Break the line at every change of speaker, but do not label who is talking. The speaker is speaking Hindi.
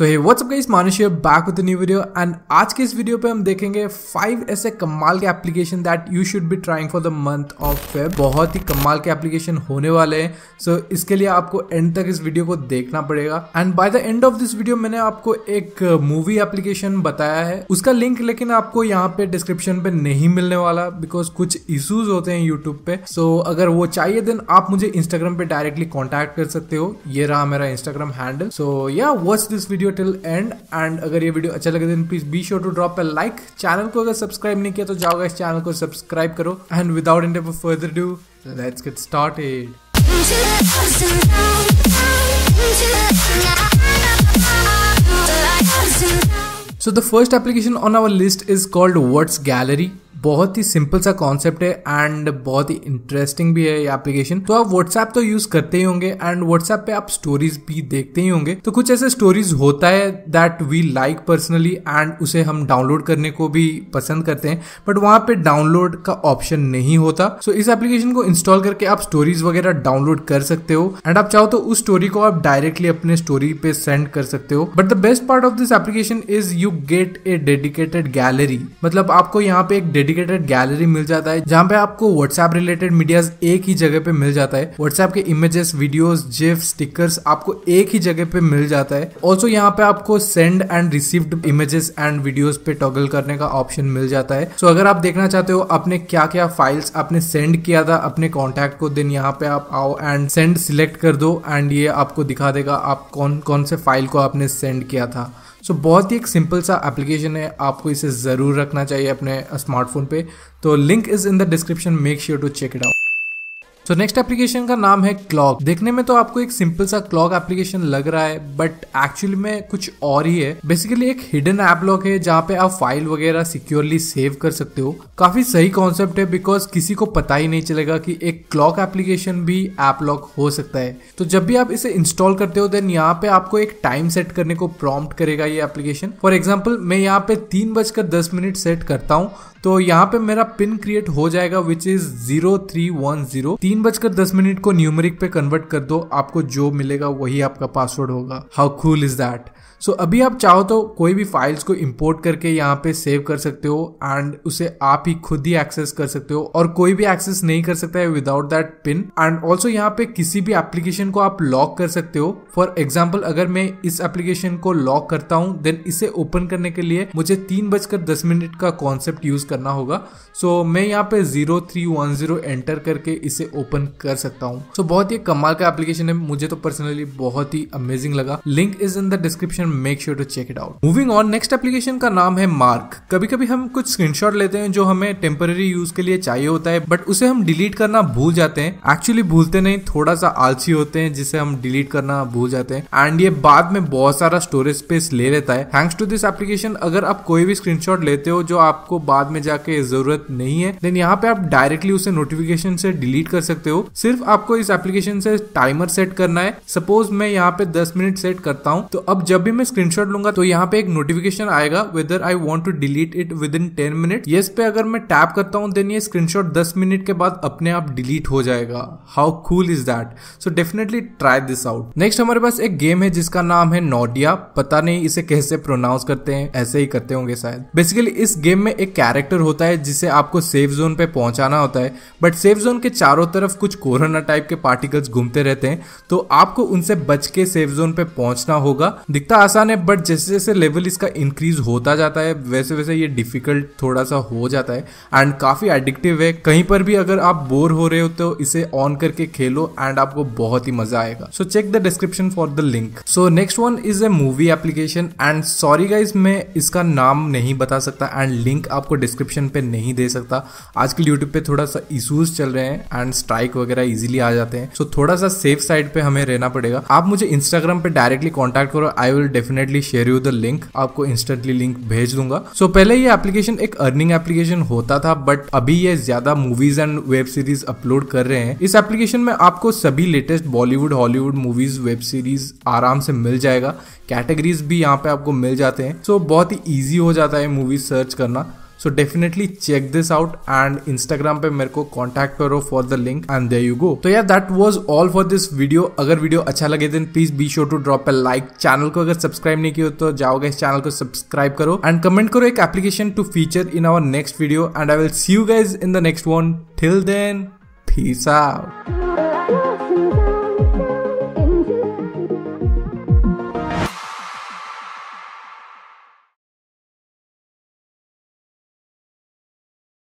So hey what's up guys Manush back with new video and आज के इस वीडियो पे हम देखेंगे फाइव ऐसे कमाल के application that you should be trying for the month of Feb बहुत ही कमाल के एप्लीकेशन होने वाले हैं सो so, इसके लिए आपको एंड तक इस वीडियो को देखना पड़ेगा and by the end of this video मैंने आपको एक मूवी एप्लीकेशन बताया है उसका लिंक लेकिन आपको यहाँ पे डिस्क्रिप्शन पे नहीं मिलने वाला बिकॉज कुछ इशूज होते हैं यूट्यूब पे सो so, अगर वो चाहिए देन आप मुझे इंस्टाग्राम पे डायरेक्टली कॉन्टेक्ट कर सकते हो ये रहा मेरा इंस्टाग्राम हैंडल सो या watch this video video till end end अगर ये वीडियो अच्छा लगे तो please be sure to drop a like channel को अगर सब्सक्राइब नहीं किया तो जाओगे इस चैनल को सब्सक्राइब करो and without and further do let's get started So the first application on our list is called What's Gallery. बहुत ही सिंपल सा कॉन्सेप्ट है एंड बहुत ही इंटरेस्टिंग भी है ये एप्लीकेशन तो आप व्हाट्सएप तो यूज करते ही होंगे एंड व्हाट्सएप पे आप स्टोरीज भी देखते ही होंगे तो कुछ ऐसे स्टोरीज होता है that we like personally and उसे हम डाउनलोड करने को भी पसंद करते हैं बट वहां पे डाउनलोड का ऑप्शन नहीं होता सो so, इस एप्लीकेशन को इंस्टॉल करके आप स्टोरीज वगैरह डाउनलोड कर सकते हो एंड आप चाहो तो उस स्टोरी को आप डायरेक्टली अपने स्टोरी पे सेंड कर सकते हो but the best part of this application is you get a dedicated gallery मतलब आपको यहाँ पे एक डेडिकेटेड गैलरी मिल जाता है जहाँ पे आपको व्हाट्सएप रिलेटेड मीडिया एक ही जगह पे मिल जाता है व्हाट्सएप के इमेजेस वीडियोस जिफ स्टिकर्स आपको एक ही जगह पे मिल जाता है ऑल्सो यहाँ पे आपको send and received images and videos पे टॉगल करने का ऑप्शन मिल जाता है सो so, अगर आप देखना चाहते हो अपने क्या क्या फाइल्स आपने सेंड किया था अपने कॉन्टैक्ट को देन यहाँ पे आप आओ एंड सेंड सिलेक्ट कर दो एंड ये आपको दिखा देगा आप कौन कौन से फाइल को आपने सेंड किया था सो so, बहुत ही एक सिंपल सा एप्लीकेशन है आपको इसे ज़रूर रखना चाहिए अपने स्मार्टफोन पे तो link is in the description make sure to check it out so next application का नाम है क्लॉक देखने में तो आपको एक सिंपल सा क्लॉक एप्लीकेशन लग रहा है बट एक्चुअली में कुछ और ही है बेसिकली एक हिडन ऐप लॉक है जहाँ पे आप फाइल वगैरह सिक्योरली सेव कर सकते हो काफी सही कॉन्सेप्ट है बिकॉज किसी को पता ही नहीं चलेगा कि एक क्लॉक एप्लीकेशन भी ऐप लॉक हो सकता है तो जब भी आप इसे इंस्टॉल करते हो देन यहाँ पे आपको एक टाइम सेट करने को प्रॉम्प्ट करेगा ये एप्लीकेशन फॉर एग्जाम्पल मैं यहाँ पे तीन बजकर दस मिनट सेट करता हूँ तो यहाँ पे मेरा पिन क्रिएट हो जाएगा which is zero three one zero तीन बजकर दस मिनट को न्यूमरिक पे कन्वर्ट कर दो आपको जो मिलेगा वही आपका पासवर्ड होगा how cool is that so so, अभी आप चाहो तो कोई भी फाइल्स को इम्पोर्ट करके यहाँ पे सेव कर सकते हो एंड उसे आप ही खुद ही एक्सेस कर सकते हो और कोई भी एक्सेस नहीं कर सकता है without that pin and also यहाँ पे किसी भी एप्लीकेशन को आप लॉक कर सकते हो फॉर एग्जाम्पल अगर मैं इस एप्लीकेशन को लॉक करता हूँ देन इसे ओपन करने के लिए मुझे तीन बजकर दस मिनट का कॉन्सेप्ट यूज करना होगा सो so, मैं यहाँ पे zero three one zero enter करके इसे ओपन कर सकता हूँ सो so, बहुत ही कमाल का एप्लीकेशन है मुझे तो पर्सनली बहुत ही अमेजिंग लगा link is in the description make sure to check it out moving on next application का नाम है मार्क कभी कभी हम कुछ स्क्रीनशॉट लेते हैं जो हमें टेम्पररी यूज के लिए चाहिए होता है बट उसे हम डिलीट करना भूल जाते हैं एक्चुअली भूलते नहीं थोड़ा सा आलसी होते हैं जिसे हम डिलीट करना भूल जाते हैं एंड ये बाद में बहुत सारा स्टोरेज स्पेस ले लेता है थैंक्स टू दिस एप्लीकेशन अगर आप कोई भी स्क्रीनशॉट लेते हो जो आपको बाद में जाके जरूरत नहीं है देन यहाँ पे आप डायरेक्टली उसे नोटिफिकेशन से डिलीट कर सकते हो सिर्फ आपको इस एप्लीकेशन से टाइमर सेट करना है सपोज मैं यहाँ पे दस मिनट सेट करता हूँ तो अब जब भी मैं स्क्रीनशॉट लूंगा तो यहाँ पे एक नोटिफिकेशन आएगा whether I want to delete it within ten minute ये पे अगर मैं टैप करता हूँ देन ये स्क्रीनशॉट दस मिनट के बाद अपने आप डिलीट हो जाएगा how cool is that so definitely try this out next हमारे पास एक गेम है जिसका नाम है नोडिया पता नहीं इसे कैसे प्रोनाउंस करते हैं ऐसे ही करते होंगे शायद बेसिकली इस गेम में एक कैरेक्टर होता है जिसे आपको सेफ जोन पे पहुंचाना होता है बट सेफ जोन के चारों तरफ कुछ कोरोना टाइप के पार्टिकल्स घूमते रहते हैं तो आपको उनसे बच के सेफ जोन पे पहुंचना होगा दिखता आसान है बट जैसे जैसे लेवल इसका इंक्रीज होता जाता है वैसे वैसे ये डिफ़िकल्ट थोड़ा सा हो जाता है एंड काफ़ी एडिक्टिव है कहीं पर भी अगर आप बोर हो रहे हो तो इसे ऑन करके खेलो एंड आपको बहुत ही मजा आएगा so check the description for the link so next one is a movie application and sorry guys मैं इसका नाम नहीं बता सकता एंड लिंक आपको डिस्क्रिप्शन पे नहीं दे सकता आजकल यूट्यूब पे थोड़ा सा इशूज चल रहे हैं एंड स्ट्राइक वगैरह इजिली आ जाते हैं सो so, थोड़ा सा सेफ साइड पे हमें रहना पड़ेगा आप मुझे इंस्टाग्राम पे डायरेक्टली कॉन्टैक्ट करो I will definitely share you the link आपको इंस्टेंटली लिंक भेज दूंगा सो so, पहले ये एप्लीकेशन एक अर्निंग एप्लीकेशन होता था बट अभी ये ज्यादा movies and web series upload कर रहे हैं इस एप्लीकेशन में आपको सभी latest Bollywood Hollywood movies web series आराम से मिल जाएगा कैटेगरीज भी यहाँ पे आपको मिल जाते हैं सो so, बहुत ही ईजी हो जाता है मूवीज सर्च करना so definitely check this out and Instagram पे मेरे को कॉन्टैक्ट करो for the link and there you go तो यार that was all for this video अगर वीडियो अच्छा लगे then please be sure to drop a like channel को अगर सब्सक्राइब नहीं किया तो जाओगे इस चैनल को सब्सक्राइब करो एंड कमेंट करो एक application to feature in our next video and I will see you guys in the next one till then Peace out.